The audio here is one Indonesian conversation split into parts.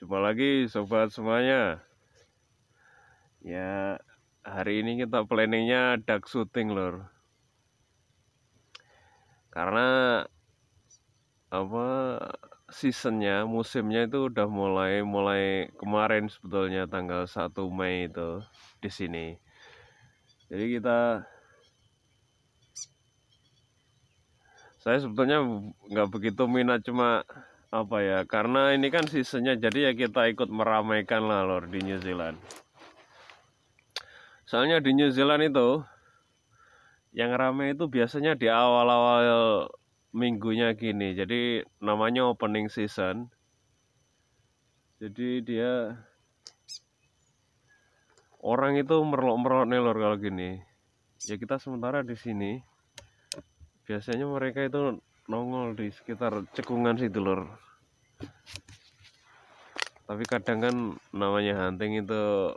Jumpa lagi sobat semuanya. Ya, hari ini kita planningnya duck shooting lor. Karena apa seasonnya, musimnya itu udah mulai mulai kemarin sebetulnya tanggal 1 Mei itu di sini. Jadi kita saya sebetulnya nggak begitu minat cuma apa ya karena ini kan seasonnya jadi ya kita ikut meramaikan lah lor di New Zealand soalnya di New Zealand itu yang ramai itu biasanya di awal-awal minggunya gini jadi namanya opening season jadi dia orang itu merlok-merlok nih lor kalau gini ya kita sementara di sini biasanya mereka itu nongol di sekitar cekungan situ lor tapi kadang kan namanya hunting itu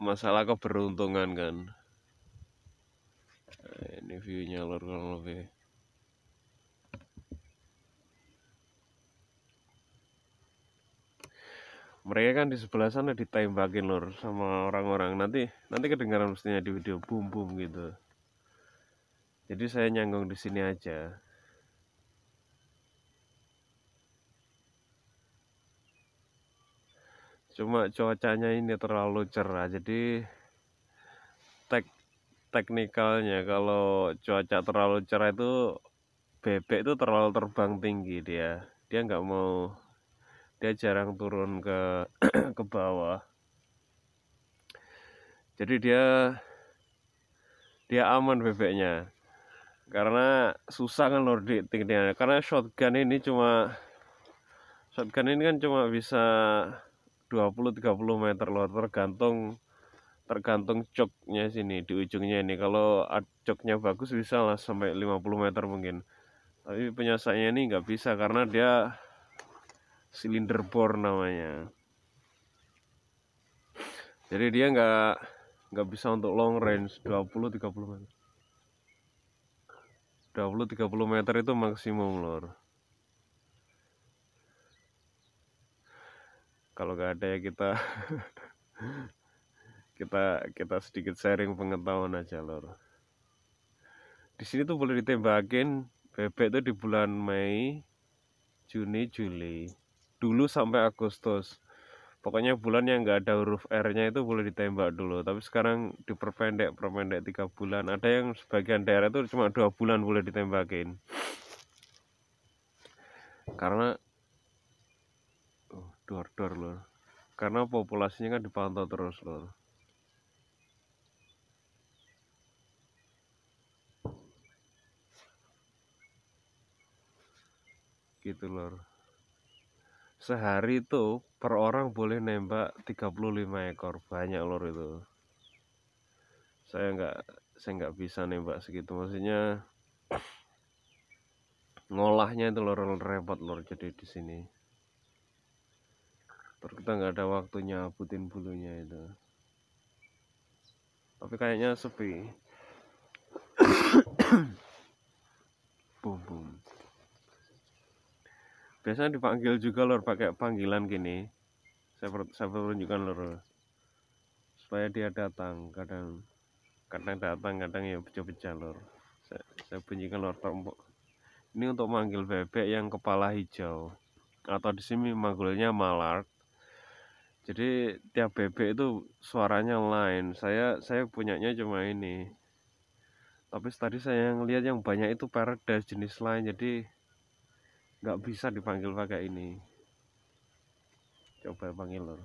masalah keberuntungan kan nah, ini viewnya lor kurang lebih mereka kan di sebelah sana ditembakin lor sama orang-orang nanti nanti kedengaran mestinya di video boom boom gitu jadi saya nyanggung di sini aja cuma cuacanya ini terlalu cerah jadi tek teknikalnya kalau cuaca terlalu cerah itu bebek itu terlalu terbang tinggi dia dia nggak mau dia jarang turun ke ke bawah jadi dia dia aman bebeknya karena susah kan di tingginya karena shotgun ini cuma shotgun ini kan cuma bisa 20-30 meter loh tergantung tergantung joknya sini di ujungnya ini kalau joknya bagus bisa lah sampai 50 meter mungkin tapi penyasanya ini nggak bisa karena dia silinder bor namanya jadi dia nggak nggak bisa untuk long range 20-30 meter 20-30 meter itu maksimum lor kalau nggak ada ya kita kita kita sedikit sharing pengetahuan aja lor di sini tuh boleh ditembakin bebek tuh di bulan Mei Juni Juli dulu sampai Agustus pokoknya bulan yang nggak ada huruf R-nya itu boleh ditembak dulu tapi sekarang diperpendek perpendek tiga bulan ada yang sebagian daerah itu cuma dua bulan boleh ditembakin karena door-door lor karena populasinya kan dipantau terus lor gitu lor sehari itu per orang boleh nembak 35 ekor banyak lor itu saya nggak saya nggak bisa nembak segitu maksudnya ngolahnya itu lor, lor repot lor jadi di sini Baru kita nggak ada waktunya putin bulunya itu. Tapi kayaknya sepi. boom boom. Biasanya dipanggil juga lor pakai panggilan gini. Saya saya tunjukkan lor supaya dia datang kadang kadang datang kadang ya pecah-pecah lor saya, saya bunyikan lor termpok ini untuk manggil bebek yang kepala hijau atau di sini manggilnya malark jadi tiap bebek itu suaranya lain saya saya punyanya cuma ini tapi tadi saya ngelihat yang banyak itu paradise jenis lain jadi nggak bisa dipanggil pakai ini coba panggil loh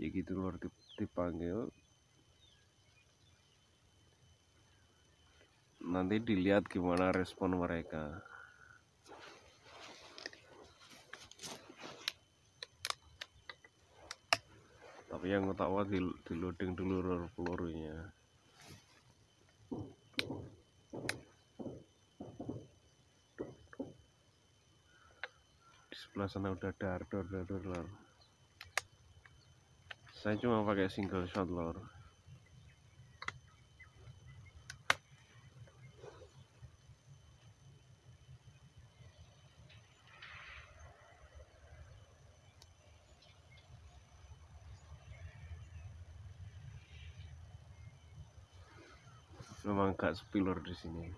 ya gitu luar dipanggil nanti dilihat gimana respon mereka tapi yang ketawa di, di loading dulu pelurunya di sebelah sana udah ada ardor ardor, ardor saya cuma pakai single shot lor memang gak sepilur di sini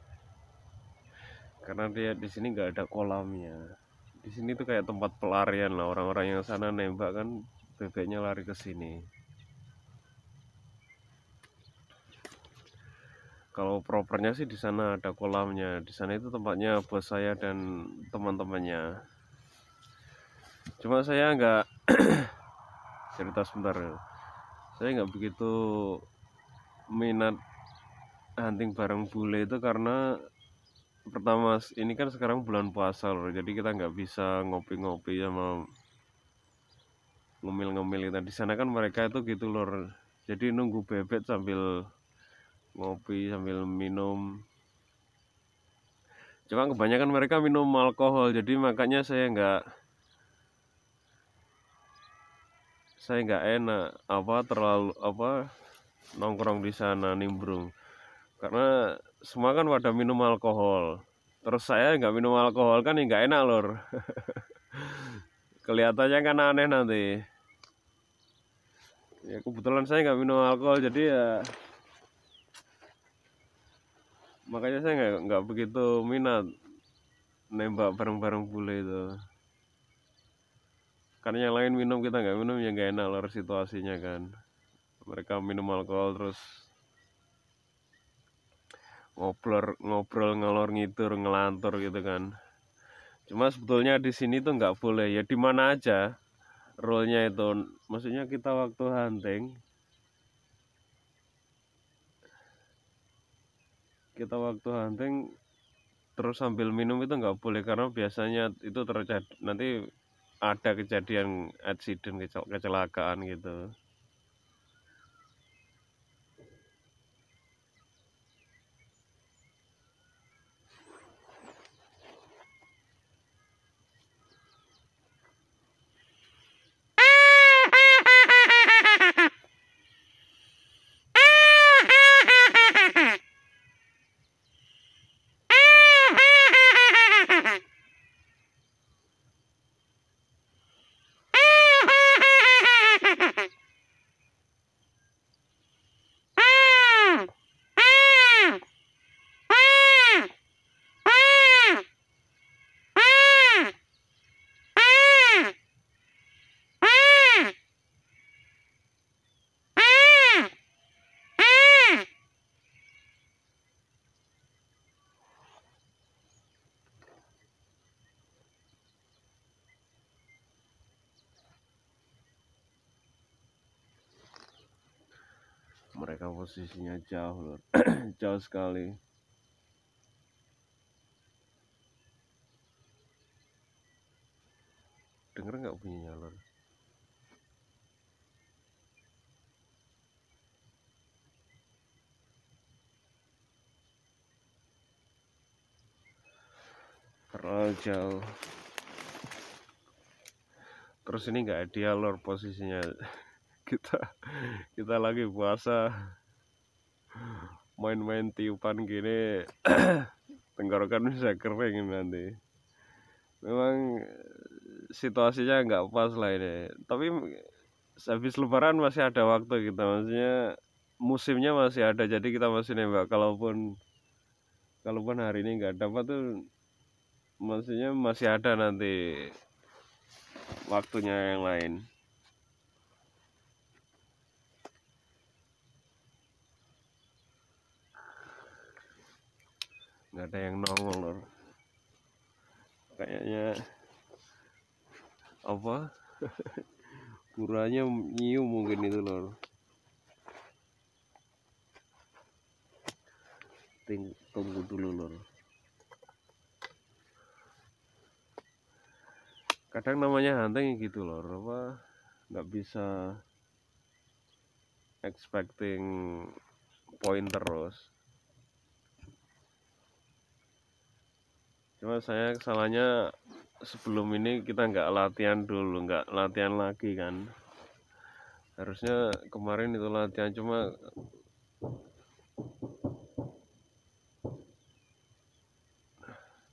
karena dia di sini nggak ada kolamnya di sini tuh kayak tempat pelarian lah orang-orang yang sana nembak kan bebeknya lari ke sini kalau propernya sih di sana ada kolamnya di sana itu tempatnya bos saya dan teman-temannya cuma saya nggak cerita sebentar saya nggak begitu minat hunting bareng bule itu karena pertama ini kan sekarang bulan puasa loh jadi kita nggak bisa ngopi-ngopi sama ngemil-ngemil kita gitu. di sana kan mereka itu gitu lor jadi nunggu bebek sambil ngopi sambil minum cuma kebanyakan mereka minum alkohol jadi makanya saya nggak saya nggak enak apa terlalu apa nongkrong di sana nimbrung karena semua kan pada minum alkohol terus saya nggak minum alkohol kan ya nggak enak lor kelihatannya kan aneh nanti ya kebetulan saya nggak minum alkohol jadi ya makanya saya nggak nggak begitu minat nembak bareng-bareng bule itu karena yang lain minum kita nggak minum ya nggak enak lah situasinya kan mereka minum alkohol terus ngobrol ngobrol ngelor ngitur ngelantur gitu kan cuma sebetulnya di sini tuh nggak boleh ya di mana aja Rollnya itu maksudnya kita waktu hunting kita waktu hunting terus sambil minum itu nggak boleh karena biasanya itu terjadi nanti ada kejadian accident kecelakaan gitu mereka posisinya jauh lor jauh sekali denger nggak bunyinya lor terlalu jauh terus ini nggak ideal lor posisinya kita kita lagi puasa main-main tiupan gini tenggorokan bisa kering nanti memang eh, situasinya nggak pas lah ini tapi habis lebaran masih ada waktu kita maksudnya musimnya masih ada jadi kita masih nembak kalaupun kalaupun hari ini nggak dapat tuh maksudnya masih ada nanti waktunya yang lain nggak ada yang nongol lor kayaknya apa kuranya nyium mungkin itu lor tunggu dulu lor kadang namanya hunting gitu lor apa nggak bisa expecting point terus cuma saya kesalahannya sebelum ini kita nggak latihan dulu nggak latihan lagi kan harusnya kemarin itu latihan cuma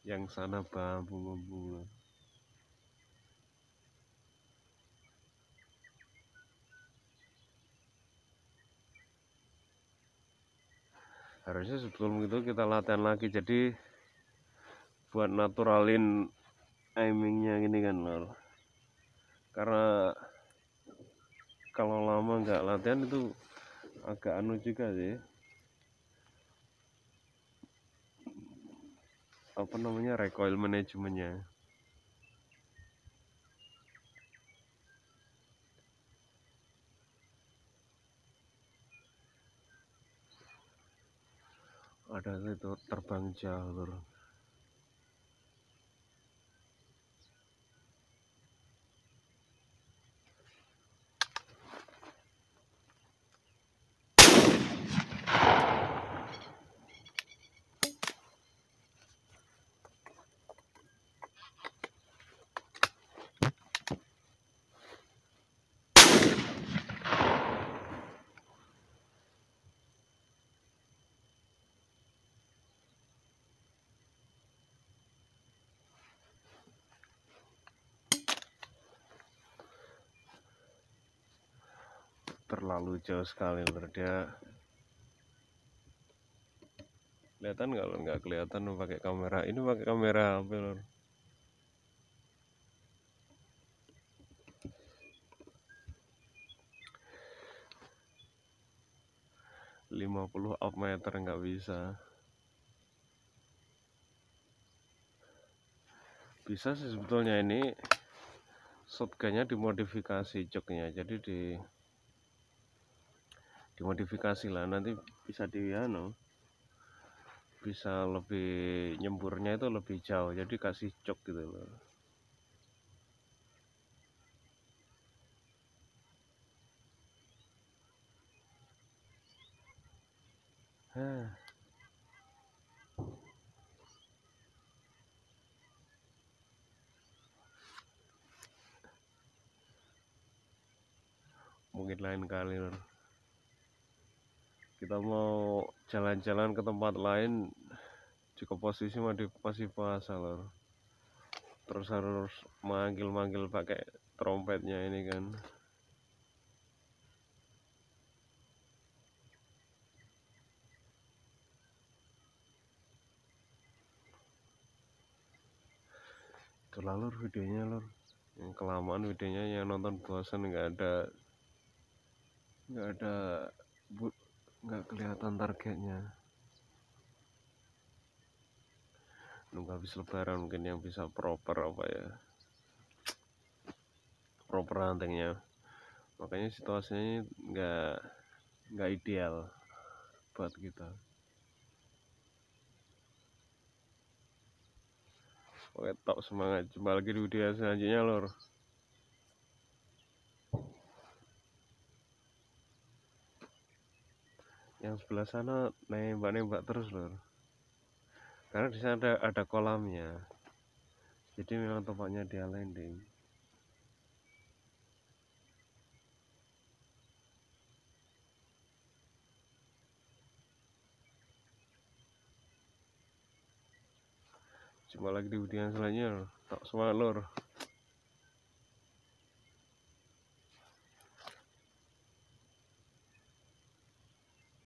yang sana bambu-bambu harusnya sebelum itu kita latihan lagi jadi buat naturalin aimingnya gini kan lor karena kalau lama nggak latihan itu agak anu juga sih apa namanya recoil manajemennya ada itu terbang jalur terlalu jauh sekali lur kelihatan nggak nggak kelihatan pakai kamera ini pakai kamera HP lur lima puluh meter nggak bisa bisa sih sebetulnya ini shotgunnya dimodifikasi joknya jadi di dimodifikasi lah nanti bisa di ya, bisa lebih nyemburnya itu lebih jauh jadi kasih cok gitu loh mungkin lain kali loh kita mau jalan-jalan ke tempat lain juga posisi masih puasa lor terus harus manggil-manggil pakai trompetnya ini kan terlalu videonya lor yang kelamaan videonya yang nonton bosan nggak ada nggak ada nggak kelihatan targetnya nunggu habis lebaran mungkin yang bisa proper apa ya proper huntingnya makanya situasinya nggak nggak ideal buat kita oke top semangat jumpa lagi di video selanjutnya lor yang sebelah sana nembak-nembak terus lor karena di sana ada, ada kolamnya jadi memang tempatnya dia landing jumpa lagi di video selanjutnya tak semangat lor